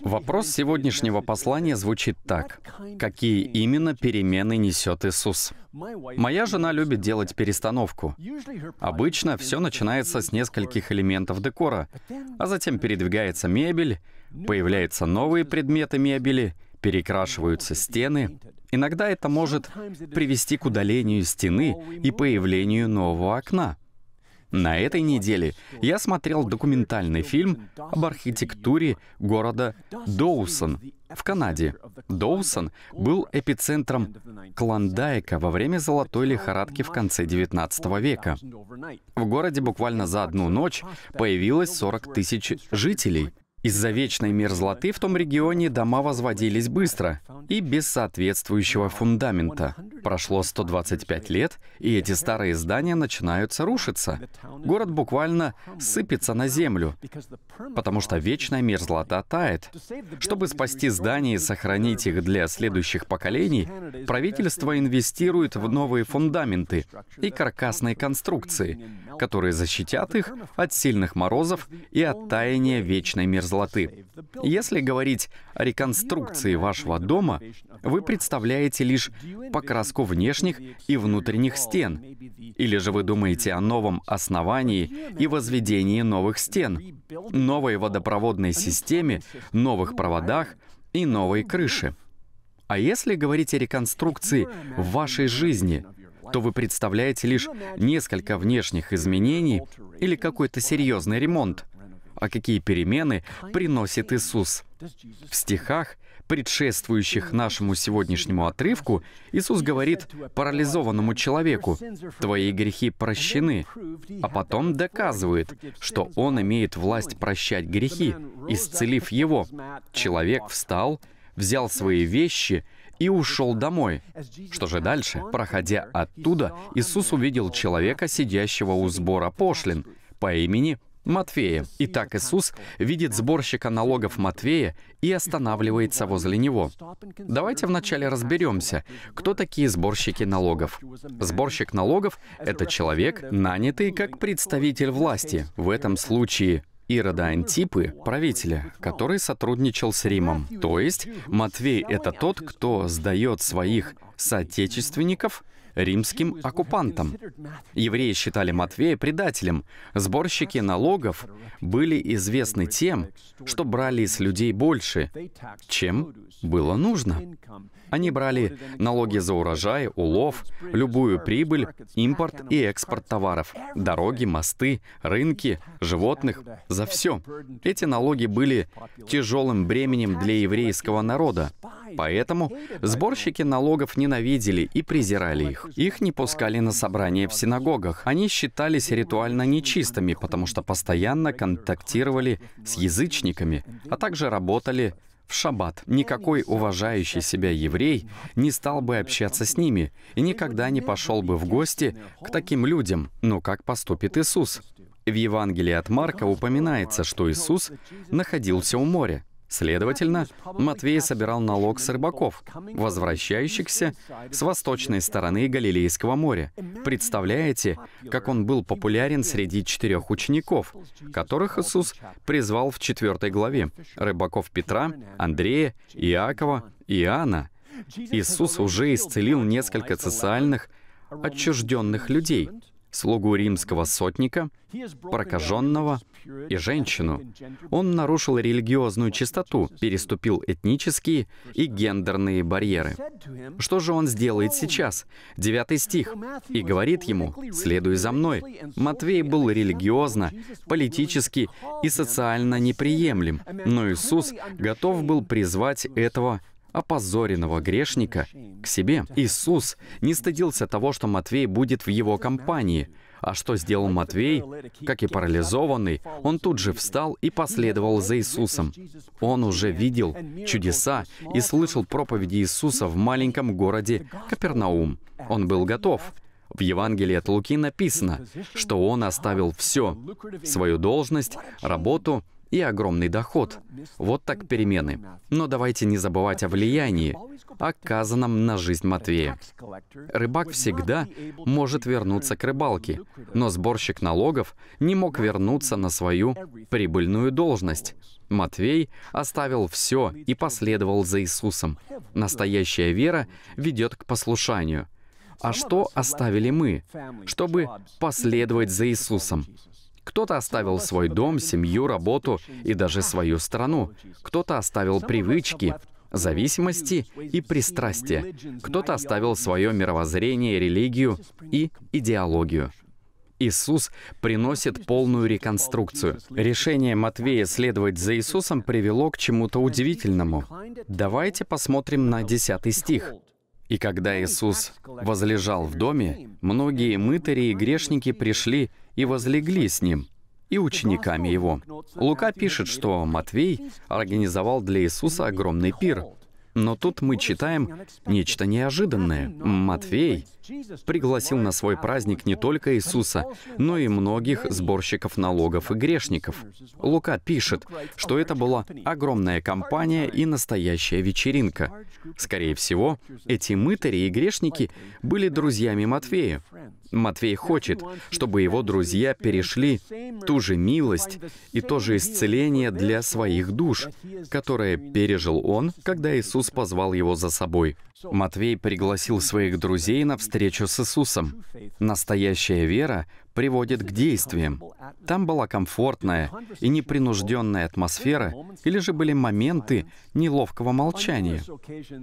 Вопрос сегодняшнего послания звучит так. Какие именно перемены несет Иисус? Моя жена любит делать перестановку. Обычно все начинается с нескольких элементов декора, а затем передвигается мебель, появляются новые предметы мебели, перекрашиваются стены. Иногда это может привести к удалению стены и появлению нового окна — на этой неделе я смотрел документальный фильм об архитектуре города Доусон в Канаде. Доусон был эпицентром Клондайка во время золотой лихорадки в конце 19 века. В городе буквально за одну ночь появилось 40 тысяч жителей. Из-за вечной мерзлоты в том регионе дома возводились быстро и без соответствующего фундамента. Прошло 125 лет, и эти старые здания начинаются рушиться. Город буквально сыпется на землю, потому что вечная мерзлота тает. Чтобы спасти здания и сохранить их для следующих поколений, правительство инвестирует в новые фундаменты и каркасные конструкции, которые защитят их от сильных морозов и от таяния вечной мерзлоты мерзлоты. Если говорить о реконструкции вашего дома, вы представляете лишь покраску внешних и внутренних стен. Или же вы думаете о новом основании и возведении новых стен, новой водопроводной системе, новых проводах и новой крыше. А если говорить о реконструкции в вашей жизни, то вы представляете лишь несколько внешних изменений или какой-то серьезный ремонт а какие перемены приносит Иисус. В стихах, предшествующих нашему сегодняшнему отрывку, Иисус говорит парализованному человеку, «Твои грехи прощены», а потом доказывает, что он имеет власть прощать грехи, исцелив его. Человек встал, взял свои вещи и ушел домой. Что же дальше? Проходя оттуда, Иисус увидел человека, сидящего у сбора пошлин, по имени Матфея. Итак, Иисус видит сборщика налогов Матвея и останавливается возле него. Давайте вначале разберемся, кто такие сборщики налогов. Сборщик налогов — это человек, нанятый как представитель власти, в этом случае Ирода Антипы, правителя, который сотрудничал с Римом. То есть Матвей — это тот, кто сдает своих соотечественников римским оккупантом. Евреи считали Матвея предателем. Сборщики налогов были известны тем, что брали с людей больше, чем было нужно. Они брали налоги за урожай, улов, любую прибыль, импорт и экспорт товаров, дороги, мосты, рынки, животных, за все. Эти налоги были тяжелым бременем для еврейского народа. Поэтому сборщики налогов ненавидели и презирали их. Их не пускали на собрания в синагогах. Они считались ритуально нечистыми, потому что постоянно контактировали с язычниками, а также работали в шаббат. Никакой уважающий себя еврей не стал бы общаться с ними и никогда не пошел бы в гости к таким людям. Но как поступит Иисус? В Евангелии от Марка упоминается, что Иисус находился у моря. Следовательно, Матвей собирал налог с рыбаков, возвращающихся с восточной стороны Галилейского моря. Представляете, как он был популярен среди четырех учеников, которых Иисус призвал в четвертой главе, рыбаков Петра, Андрея, Иакова, Иоанна. Иисус уже исцелил несколько социальных отчужденных людей, слугу римского сотника, прокаженного и женщину. Он нарушил религиозную чистоту, переступил этнические и гендерные барьеры. Что же он сделает сейчас? Девятый стих. «И говорит ему, следуй за мной». Матвей был религиозно, политически и социально неприемлем, но Иисус готов был призвать этого опозоренного грешника к себе. Иисус не стыдился того, что Матвей будет в его компании. А что сделал Матвей? Как и парализованный, он тут же встал и последовал за Иисусом. Он уже видел чудеса и слышал проповеди Иисуса в маленьком городе Капернаум. Он был готов. В Евангелии от Луки написано, что он оставил все — свою должность, работу — и огромный доход. Вот так перемены. Но давайте не забывать о влиянии, оказанном на жизнь Матвея. Рыбак всегда может вернуться к рыбалке, но сборщик налогов не мог вернуться на свою прибыльную должность. Матвей оставил все и последовал за Иисусом. Настоящая вера ведет к послушанию. А что оставили мы, чтобы последовать за Иисусом? Кто-то оставил свой дом, семью, работу и даже свою страну. Кто-то оставил привычки, зависимости и пристрастия. Кто-то оставил свое мировоззрение, религию и идеологию. Иисус приносит полную реконструкцию. Решение Матвея следовать за Иисусом привело к чему-то удивительному. Давайте посмотрим на 10 стих. И когда Иисус возлежал в доме, многие мытари и грешники пришли и возлегли с Ним, и учениками Его. Лука пишет, что Матвей организовал для Иисуса огромный пир. Но тут мы читаем нечто неожиданное. Матвей — пригласил на свой праздник не только Иисуса, но и многих сборщиков налогов и грешников. Лука пишет, что это была огромная компания и настоящая вечеринка. Скорее всего, эти мытари и грешники были друзьями Матвея. Матвей хочет, чтобы его друзья перешли ту же милость и то же исцеление для своих душ, которое пережил он, когда Иисус позвал его за собой. Матвей пригласил своих друзей на встречу встречу с Иисусом. Настоящая вера приводит к действиям. Там была комфортная и непринужденная атмосфера, или же были моменты неловкого молчания.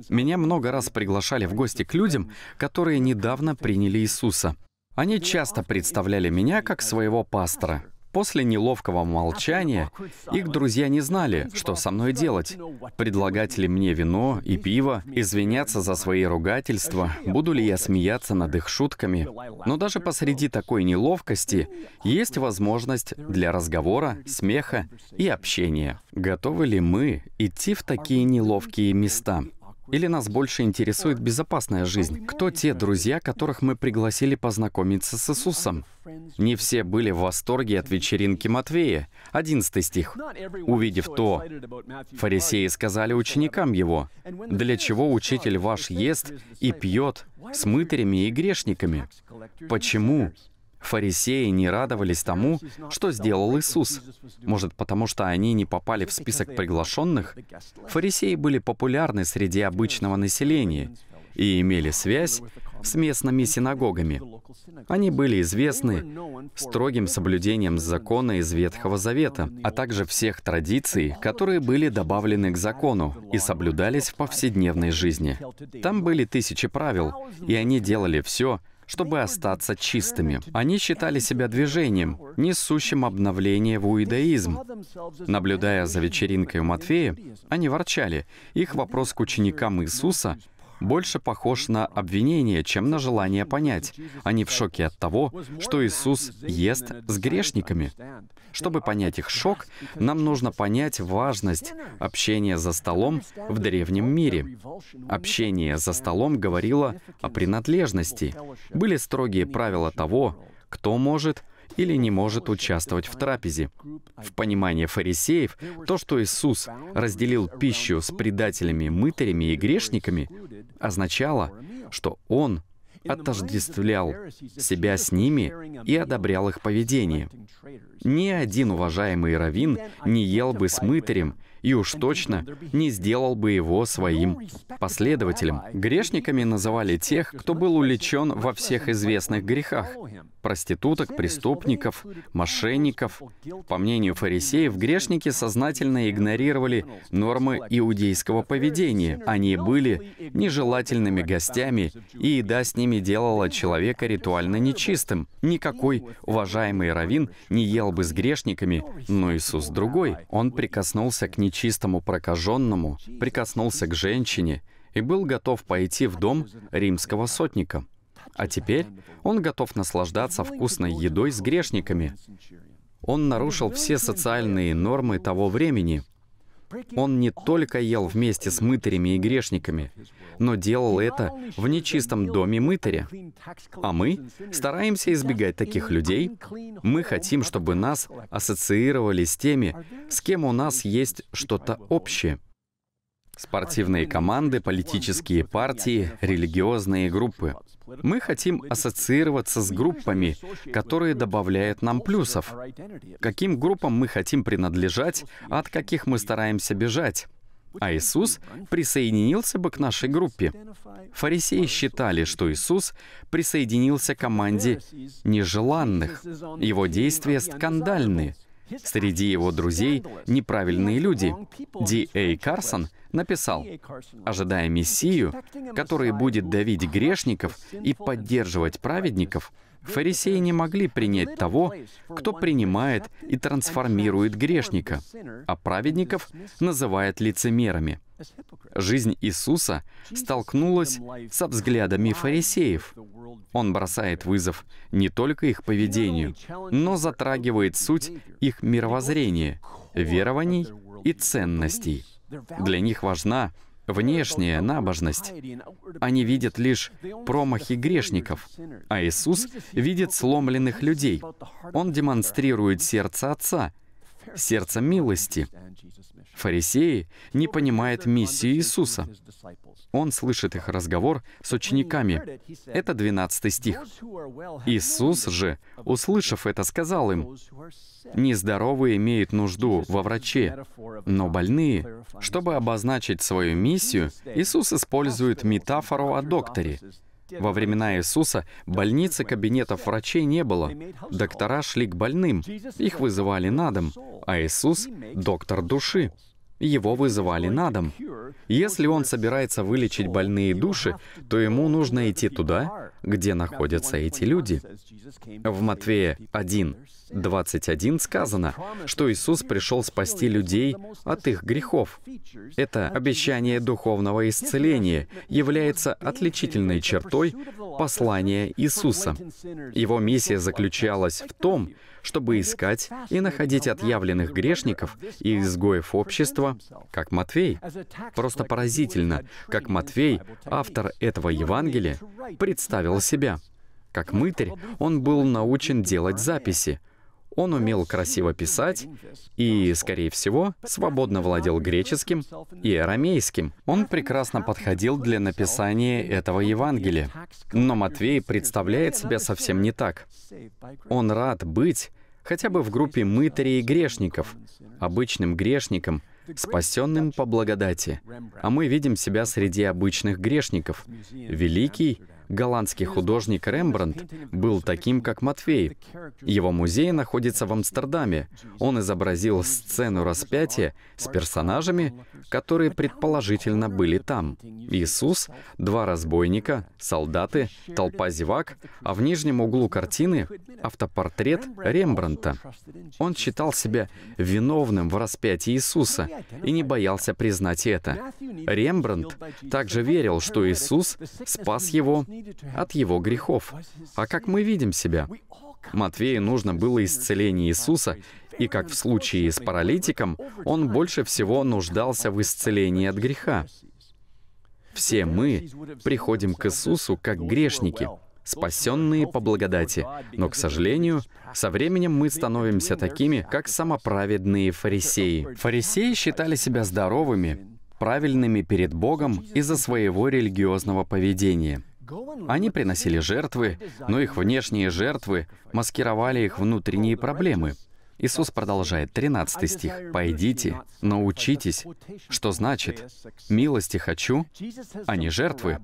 Меня много раз приглашали в гости к людям, которые недавно приняли Иисуса. Они часто представляли меня как своего пастора. После неловкого молчания их друзья не знали, что со мной делать. Предлагать ли мне вино и пиво, извиняться за свои ругательства, буду ли я смеяться над их шутками. Но даже посреди такой неловкости есть возможность для разговора, смеха и общения. Готовы ли мы идти в такие неловкие места? Или нас больше интересует безопасная жизнь? Кто те друзья, которых мы пригласили познакомиться с Иисусом? Не все были в восторге от вечеринки Матвея. 11 стих. «Увидев то, фарисеи сказали ученикам его, «Для чего учитель ваш ест и пьет с мытарями и грешниками? Почему Фарисеи не радовались тому, что сделал Иисус. Может, потому что они не попали в список приглашенных? Фарисеи были популярны среди обычного населения и имели связь с местными синагогами. Они были известны строгим соблюдением закона из Ветхого Завета, а также всех традиций, которые были добавлены к закону и соблюдались в повседневной жизни. Там были тысячи правил, и они делали все, чтобы остаться чистыми. Они считали себя движением, несущим обновление в иудаизм. Наблюдая за вечеринкой у Матфея, они ворчали. Их вопрос к ученикам Иисуса — больше похож на обвинение, чем на желание понять. Они в шоке от того, что Иисус ест с грешниками. Чтобы понять их шок, нам нужно понять важность общения за столом в древнем мире. Общение за столом говорило о принадлежности. Были строгие правила того, кто может или не может участвовать в трапезе. В понимании фарисеев, то, что Иисус разделил пищу с предателями, мытарями и грешниками, означало, что он отождествлял себя с ними и одобрял их поведение. Ни один уважаемый раввин не ел бы с мытарем, и уж точно не сделал бы его своим последователем. Грешниками называли тех, кто был уличен во всех известных грехах — проституток, преступников, мошенников. По мнению фарисеев, грешники сознательно игнорировали нормы иудейского поведения. Они были нежелательными гостями, и еда с ними делала человека ритуально нечистым. Никакой уважаемый раввин не ел бы с грешниками, но Иисус другой. Он прикоснулся к ним нечистому прокаженному, прикоснулся к женщине и был готов пойти в дом римского сотника. А теперь он готов наслаждаться вкусной едой с грешниками. Он нарушил все социальные нормы того времени — он не только ел вместе с мытарями и грешниками, но делал это в нечистом доме мытаря. А мы стараемся избегать таких людей. Мы хотим, чтобы нас ассоциировали с теми, с кем у нас есть что-то общее. Спортивные команды, политические партии, религиозные группы. Мы хотим ассоциироваться с группами, которые добавляют нам плюсов. Каким группам мы хотим принадлежать, от каких мы стараемся бежать. А Иисус присоединился бы к нашей группе. Фарисеи считали, что Иисус присоединился к команде нежеланных. Его действия скандальны — Среди его друзей неправильные люди. Ди Эй Карсон написал, «Ожидая Мессию, который будет давить грешников и поддерживать праведников, — Фарисеи не могли принять того, кто принимает и трансформирует грешника, а праведников называет лицемерами. Жизнь Иисуса столкнулась со взглядами фарисеев. Он бросает вызов не только их поведению, но затрагивает суть их мировоззрения, верований и ценностей. Для них важна внешняя набожность. Они видят лишь промахи грешников, а Иисус видит сломленных людей. Он демонстрирует сердце Отца, сердце милости. Фарисеи не понимают миссии Иисуса. Он слышит их разговор с учениками. Это 12 стих. «Иисус же, услышав это, сказал им, «Нездоровые имеют нужду во враче, но больные». Чтобы обозначить свою миссию, Иисус использует метафору о докторе. Во времена Иисуса больницы кабинетов врачей не было. Доктора шли к больным, их вызывали на дом, а Иисус — доктор души его вызывали на дом. Если он собирается вылечить больные души, то ему нужно идти туда, где находятся эти люди. В Матвея 1, 21 сказано, что Иисус пришел спасти людей от их грехов. Это обещание духовного исцеления является отличительной чертой послания Иисуса. Его миссия заключалась в том, чтобы искать и находить отъявленных грешников и изгоев общества, как Матвей. Просто поразительно, как Матвей, автор этого Евангелия, представил себя. Как мытарь, он был научен делать записи, он умел красиво писать и, скорее всего, свободно владел греческим и арамейским. Он прекрасно подходил для написания этого Евангелия. Но Матвей представляет себя совсем не так. Он рад быть хотя бы в группе мытарей и грешников, обычным грешником, спасенным по благодати. А мы видим себя среди обычных грешников. Великий голландский художник Рембрандт был таким, как Матвей. Его музей находится в Амстердаме. Он изобразил сцену распятия с персонажами, которые предположительно были там. Иисус, два разбойника, солдаты, толпа зевак, а в нижнем углу картины — автопортрет Рембрандта. Он считал себя виновным в распятии Иисуса и не боялся признать это. Рембрандт также верил, что Иисус спас его от его грехов. А как мы видим себя? Матвею нужно было исцеление Иисуса, и как в случае с паралитиком, он больше всего нуждался в исцелении от греха. Все мы приходим к Иисусу как грешники, спасенные по благодати. Но, к сожалению, со временем мы становимся такими, как самоправедные фарисеи. Фарисеи считали себя здоровыми, правильными перед Богом из-за своего религиозного поведения. Они приносили жертвы, но их внешние жертвы маскировали их внутренние проблемы. Иисус продолжает, 13 стих. «Пойдите, научитесь, что значит «милости хочу, а не жертвы,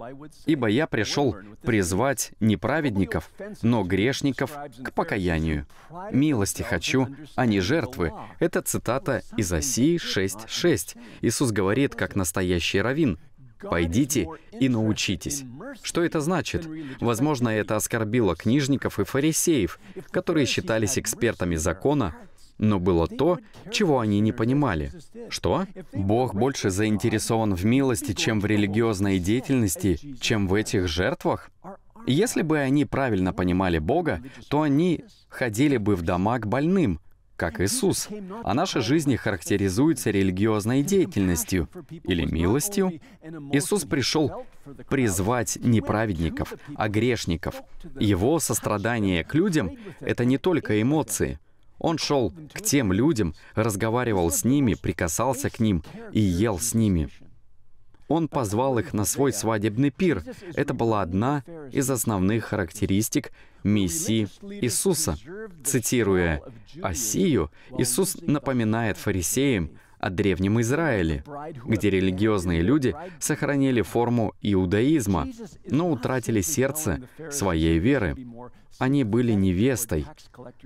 ибо я пришел призвать не праведников, но грешников к покаянию». «Милости хочу, а не жертвы» — это цитата из Осии 6.6. Иисус говорит, как настоящий раввин, «Пойдите и научитесь». Что это значит? Возможно, это оскорбило книжников и фарисеев, которые считались экспертами закона, но было то, чего они не понимали. Что? Бог больше заинтересован в милости, чем в религиозной деятельности, чем в этих жертвах? Если бы они правильно понимали Бога, то они ходили бы в дома к больным, как Иисус. А наша жизнь характеризуется религиозной деятельностью или милостью. Иисус пришел призвать не праведников, а грешников. Его сострадание к людям — это не только эмоции. Он шел к тем людям, разговаривал с ними, прикасался к ним и ел с ними. Он позвал их на свой свадебный пир. Это была одна из основных характеристик миссии Иисуса. Цитируя Осию, Иисус напоминает фарисеям, о Древнем Израиле, где религиозные люди сохранили форму иудаизма, но утратили сердце своей веры. Они были невестой,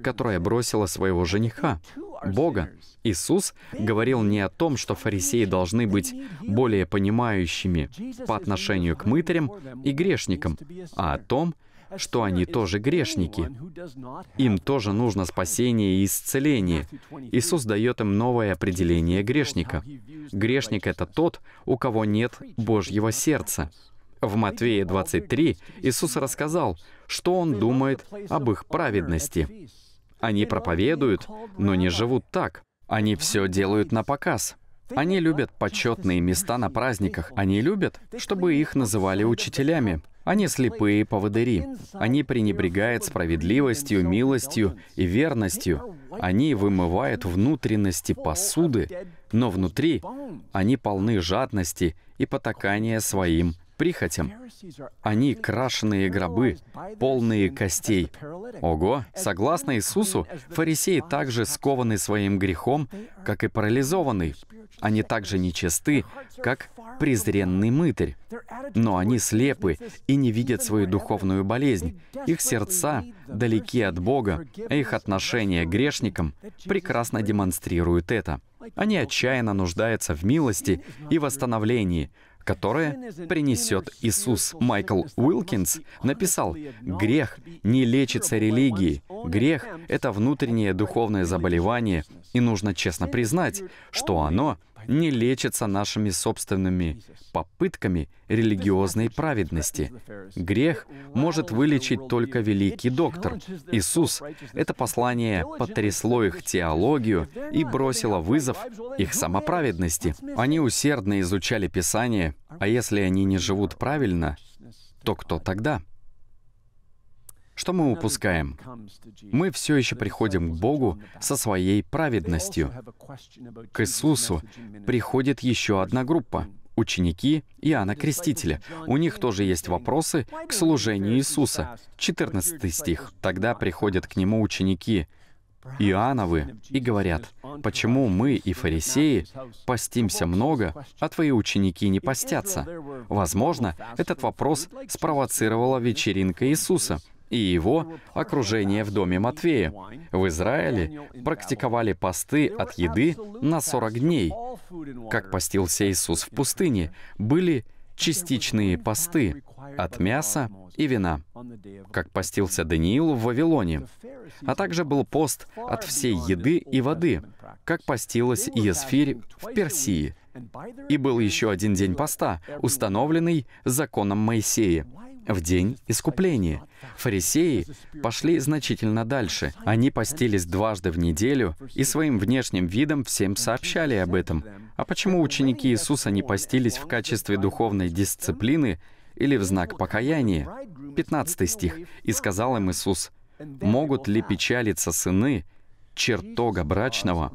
которая бросила своего жениха, Бога. Иисус говорил не о том, что фарисеи должны быть более понимающими по отношению к мытарям и грешникам, а о том, что что они тоже грешники. Им тоже нужно спасение и исцеление. Иисус дает им новое определение грешника. Грешник — это тот, у кого нет Божьего сердца. В Матвея 23 Иисус рассказал, что Он думает об их праведности. Они проповедуют, но не живут так. Они все делают на показ. Они любят почетные места на праздниках. Они любят, чтобы их называли учителями. Они слепые поводыри. Они пренебрегают справедливостью, милостью и верностью. Они вымывают внутренности посуды, но внутри они полны жадности и потакания своим прихотям. Они крашеные гробы, полные костей. Ого! Согласно Иисусу, фарисеи также скованы своим грехом, как и парализованный. Они также нечисты, как презренный мытарь. Но они слепы и не видят свою духовную болезнь. Их сердца далеки от Бога, а их отношение к грешникам прекрасно демонстрирует это. Они отчаянно нуждаются в милости и восстановлении, которое принесет Иисус. Майкл Уилкинс написал, «Грех не лечится религией. Грех — это внутреннее духовное заболевание, и нужно честно признать, что оно не лечится нашими собственными попытками религиозной праведности. Грех может вылечить только великий доктор. Иисус. Это послание потрясло их теологию и бросило вызов их самоправедности. Они усердно изучали Писание, а если они не живут правильно, то кто тогда? Что мы упускаем? Мы все еще приходим к Богу со своей праведностью. К Иисусу приходит еще одна группа — ученики Иоанна Крестителя. У них тоже есть вопросы к служению Иисуса. 14 стих. «Тогда приходят к нему ученики Иоанновы и говорят, «Почему мы и фарисеи постимся много, а твои ученики не постятся?» Возможно, этот вопрос спровоцировала вечеринка Иисуса, и его окружение в доме Матфея. В Израиле практиковали посты от еды на 40 дней. Как постился Иисус в пустыне, были частичные посты от мяса и вина, как постился Даниил в Вавилоне, а также был пост от всей еды и воды, как постилась Иесфирь в Персии. И был еще один день поста, установленный законом Моисея в день искупления. Фарисеи пошли значительно дальше. Они постились дважды в неделю и своим внешним видом всем сообщали об этом. А почему ученики Иисуса не постились в качестве духовной дисциплины или в знак покаяния? 15 стих. «И сказал им Иисус, «Могут ли печалиться сыны, чертога брачного,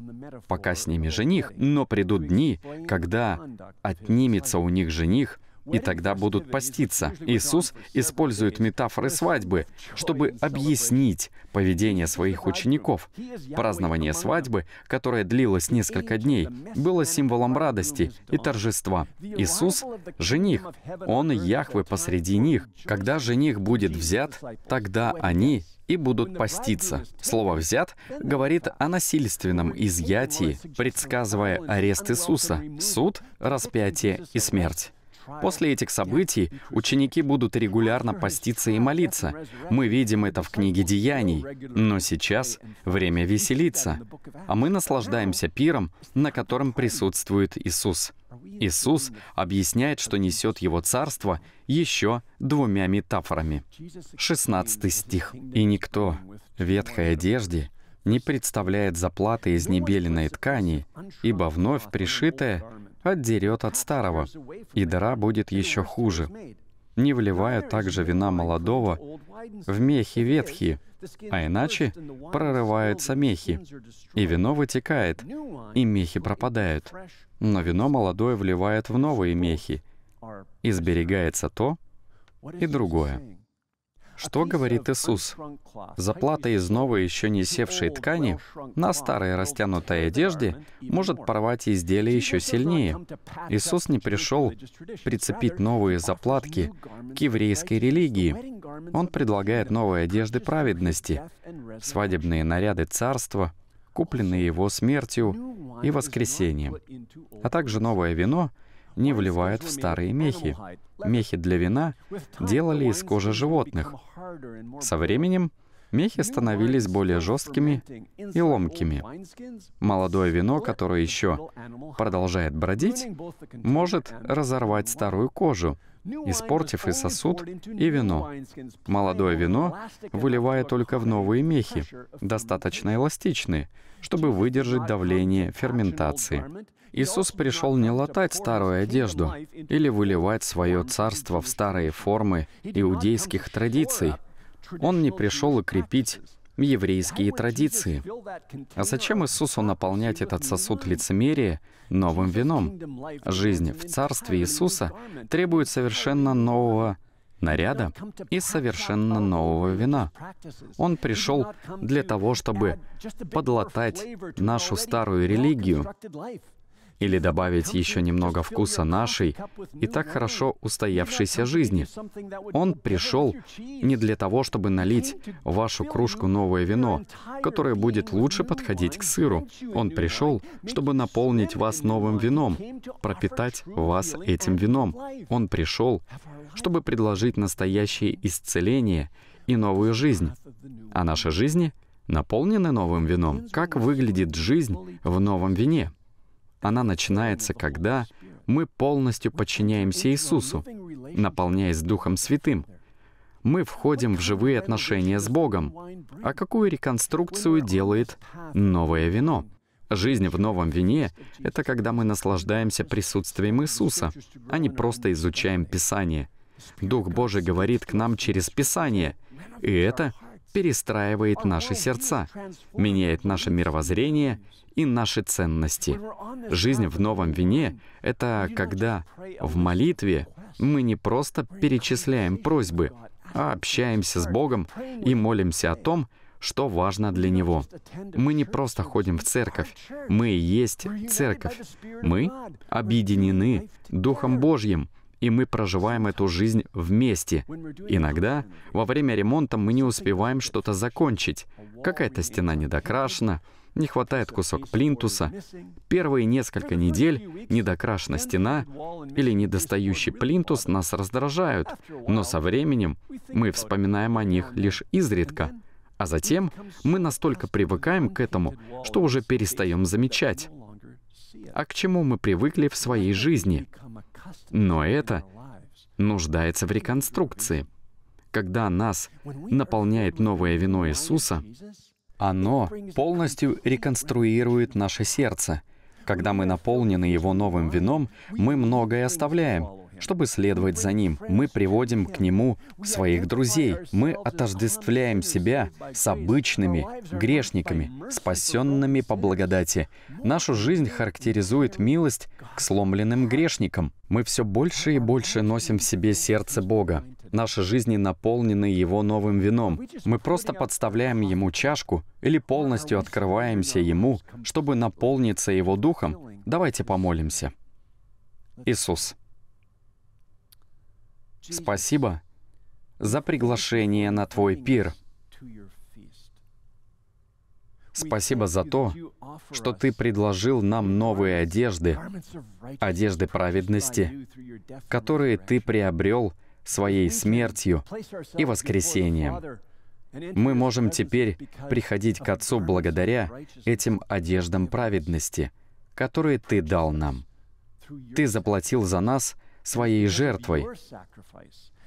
пока с ними жених, но придут дни, когда отнимется у них жених, и тогда будут поститься. Иисус использует метафоры свадьбы, чтобы объяснить поведение своих учеников. Празднование свадьбы, которое длилось несколько дней, было символом радости и торжества. Иисус — жених, Он и Яхвы посреди них. Когда жених будет взят, тогда они и будут поститься. Слово «взят» говорит о насильственном изъятии, предсказывая арест Иисуса, суд, распятие и смерть. После этих событий ученики будут регулярно поститься и молиться. Мы видим это в книге «Деяний». Но сейчас время веселиться. А мы наслаждаемся пиром, на котором присутствует Иисус. Иисус объясняет, что несет его царство еще двумя метафорами. 16 стих. «И никто в ветхой одежде не представляет заплаты из небеленной ткани, ибо вновь пришитая отдерет от старого, и дыра будет еще хуже. Не вливая также вина молодого в мехи ветхие, а иначе прорываются мехи, и вино вытекает, и мехи пропадают. Но вино молодое вливает в новые мехи, и сберегается то и другое. Что говорит Иисус? Заплата из новой, еще не севшей ткани на старой растянутой одежде может порвать изделие еще сильнее. Иисус не пришел прицепить новые заплатки к еврейской религии. Он предлагает новые одежды праведности, свадебные наряды царства, купленные его смертью и воскресением, а также новое вино — не вливает в старые мехи. Мехи для вина делали из кожи животных. Со временем мехи становились более жесткими и ломкими. Молодое вино, которое еще продолжает бродить, может разорвать старую кожу, испортив и сосуд, и вино. Молодое вино выливая только в новые мехи, достаточно эластичные, чтобы выдержать давление ферментации. Иисус пришел не латать старую одежду или выливать свое царство в старые формы иудейских традиций. Он не пришел укрепить еврейские традиции. А зачем Иисусу наполнять этот сосуд лицемерия новым вином? Жизнь в Царстве Иисуса требует совершенно нового наряда и совершенно нового вина. Он пришел для того, чтобы подлатать нашу старую религию, или добавить еще немного вкуса нашей и так хорошо устоявшейся жизни. Он пришел не для того, чтобы налить в вашу кружку новое вино, которое будет лучше подходить к сыру. Он пришел, чтобы наполнить вас новым вином, пропитать вас этим вином. Он пришел, чтобы предложить настоящее исцеление и новую жизнь. А наши жизни наполнены новым вином. Как выглядит жизнь в новом вине? Она начинается, когда мы полностью подчиняемся Иисусу, наполняясь Духом Святым. Мы входим в живые отношения с Богом. А какую реконструкцию делает новое вино? Жизнь в новом вине — это когда мы наслаждаемся присутствием Иисуса, а не просто изучаем Писание. Дух Божий говорит к нам через Писание, и это перестраивает наши сердца, меняет наше мировоззрение и наши ценности. Жизнь в новом вине — это когда в молитве мы не просто перечисляем просьбы, а общаемся с Богом и молимся о том, что важно для Него. Мы не просто ходим в церковь, мы и есть церковь. Мы объединены Духом Божьим, и мы проживаем эту жизнь вместе. Иногда во время ремонта мы не успеваем что-то закончить. Какая-то стена недокрашена, не хватает кусок плинтуса, первые несколько недель недокрашена стена или недостающий плинтус нас раздражают, но со временем мы вспоминаем о них лишь изредка. А затем мы настолько привыкаем к этому, что уже перестаем замечать. А к чему мы привыкли в своей жизни? Но это нуждается в реконструкции. Когда нас наполняет новое вино Иисуса, оно полностью реконструирует наше сердце. Когда мы наполнены его новым вином, мы многое оставляем, чтобы следовать за ним. Мы приводим к нему своих друзей. Мы отождествляем себя с обычными грешниками, спасенными по благодати. Нашу жизнь характеризует милость к сломленным грешникам. Мы все больше и больше носим в себе сердце Бога. Наши жизни наполнены его новым вином. Мы просто подставляем ему чашку или полностью открываемся ему, чтобы наполниться его духом. Давайте помолимся. Иисус, спасибо за приглашение на Твой пир. Спасибо за то, что Ты предложил нам новые одежды, одежды праведности, которые Ты приобрел своей смертью и воскресением. Мы можем теперь приходить к Отцу благодаря этим одеждам праведности, которые Ты дал нам. Ты заплатил за нас своей жертвой,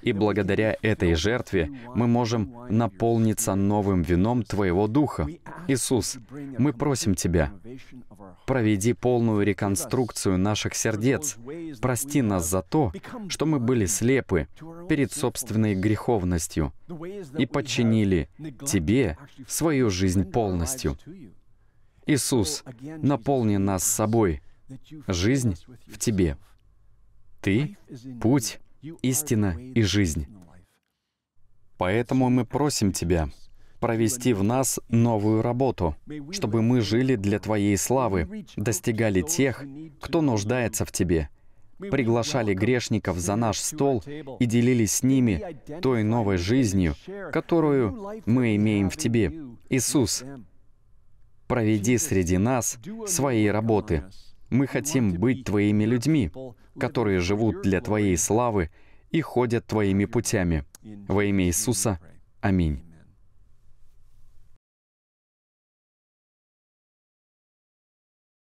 и благодаря этой жертве мы можем наполниться новым вином Твоего Духа. Иисус, мы просим Тебя, проведи полную реконструкцию наших сердец. Прости нас за то, что мы были слепы перед собственной греховностью и подчинили Тебе свою жизнь полностью. Иисус, наполни нас собой. Жизнь в Тебе. Ты — путь, истина и жизнь. Поэтому мы просим Тебя провести в нас новую работу, чтобы мы жили для Твоей славы, достигали тех, кто нуждается в Тебе, приглашали грешников за наш стол и делились с ними той новой жизнью, которую мы имеем в Тебе. Иисус, проведи среди нас свои работы. Мы хотим быть Твоими людьми, которые живут для Твоей славы и ходят Твоими путями. Во имя Иисуса. Аминь.